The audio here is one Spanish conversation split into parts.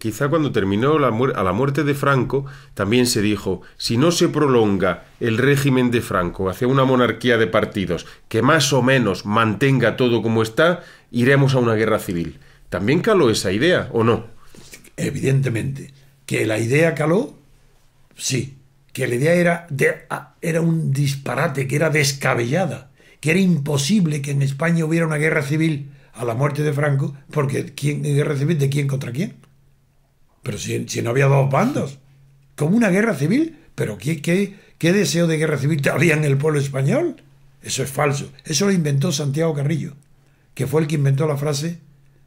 quizá cuando terminó la a la muerte de Franco, también se dijo, si no se prolonga el régimen de Franco hacia una monarquía de partidos que más o menos mantenga todo como está, iremos a una guerra civil. ¿También caló esa idea o no? Evidentemente. Que la idea caló, sí. Que la idea era, era un disparate, que era descabellada, que era imposible que en España hubiera una guerra civil a la muerte de Franco, porque ¿quién, guerra civil de quién contra quién? Pero si, si no había dos bandos, como una guerra civil, pero ¿qué, qué, qué deseo de guerra civil había en el pueblo español? Eso es falso. Eso lo inventó Santiago Carrillo, que fue el que inventó la frase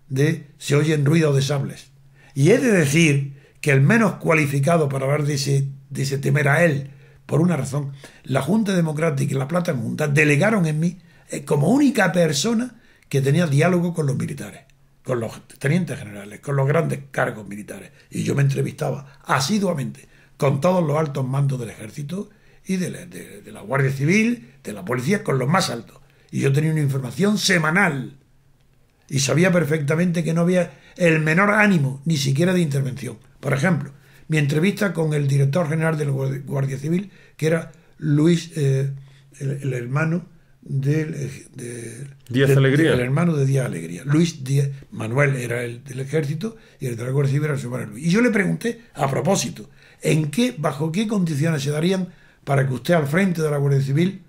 de se oyen ruidos de sables. Y he de decir que el menos cualificado para hablar de ese, de ese él, por una razón. La Junta Democrática y la Plata Junta delegaron en mí eh, como única persona que tenía diálogo con los militares con los tenientes generales, con los grandes cargos militares. Y yo me entrevistaba asiduamente con todos los altos mandos del ejército y de la, Guardia Civil, de la policía, con los más altos. Y yo tenía una información semanal y sabía perfectamente que no había el menor ánimo, ni siquiera de intervención. Por ejemplo, mi entrevista con el director general de la Guardia Civil, que era Luis, eh, el, hermano del, Alegría. hermano de Díaz Alegría. Luis Manuel era el del ejército y el de la Guardia Civil era su hermano Luis. Y yo le pregunté, a propósito, ¿en qué, bajo qué condiciones se darían para que usted al frente de la Guardia Civil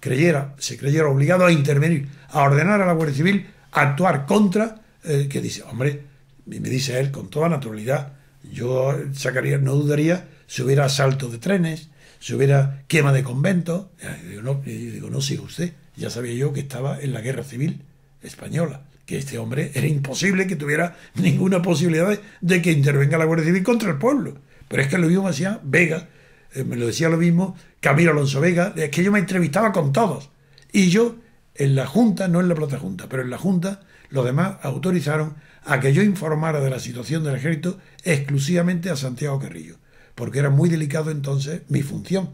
creyera, se creyera obligado a intervenir, a ordenar a la Guardia Civil a actuar contra, eh, que dice, hombre, y me dice él con toda naturalidad, yo sacaría, no dudaría si hubiera asalto de trenes, si hubiera quema de convento, digo, no, digo, no usted, ya sabía yo que estaba en la guerra civil española, que este hombre era imposible que tuviera ninguna posibilidad de, que intervenga la Guardia Civil contra el pueblo. Pero es que lo mismo hacía Vega, eh, me lo decía lo mismo Camilo Alonso Vega, es que yo me entrevistaba con todos. Y yo, en la Junta, no en la Plata Junta, pero en la Junta, los demás autorizaron a que yo informara de la situación del ejército exclusivamente a Santiago Carrillo porque era muy delicado entonces mi función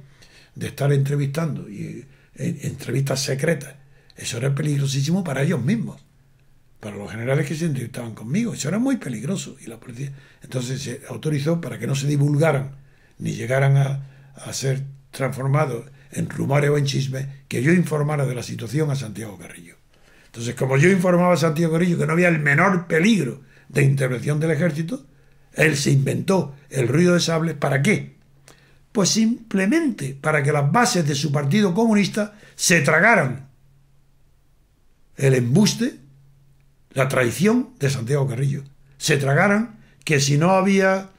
de estar entrevistando y eh, entrevistas secretas. Eso era peligrosísimo para ellos mismos, para los generales que se entrevistaban conmigo. Eso era muy peligroso y la policía. Entonces se autorizó para que no se divulgaran ni llegaran a, a ser transformados en rumores o en chisme que yo informara de la situación a Santiago Carrillo. Entonces, como yo informaba a Santiago Carrillo que no había el menor peligro de intervención del ejército, él se inventó el ruido de sables para qué? Pues simplemente para que las bases de su partido comunista se tragaran el embuste, la traición de Santiago Carrillo. Se tragaran que si no había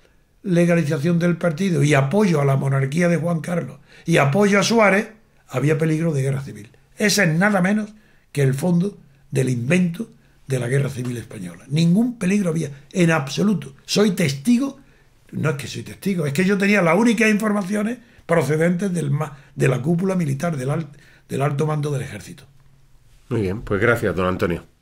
legalización del partido y apoyo a la monarquía de Juan Carlos y apoyo a Suárez, había peligro de guerra civil. Ese es nada menos que el fondo del invento de la guerra civil española. Ningún peligro había, en absoluto. Soy testigo, no es que soy testigo, es que yo tenía las únicas informaciones procedentes del, de la cúpula militar del, del alto mando del ejército. Muy bien, pues gracias, don Antonio.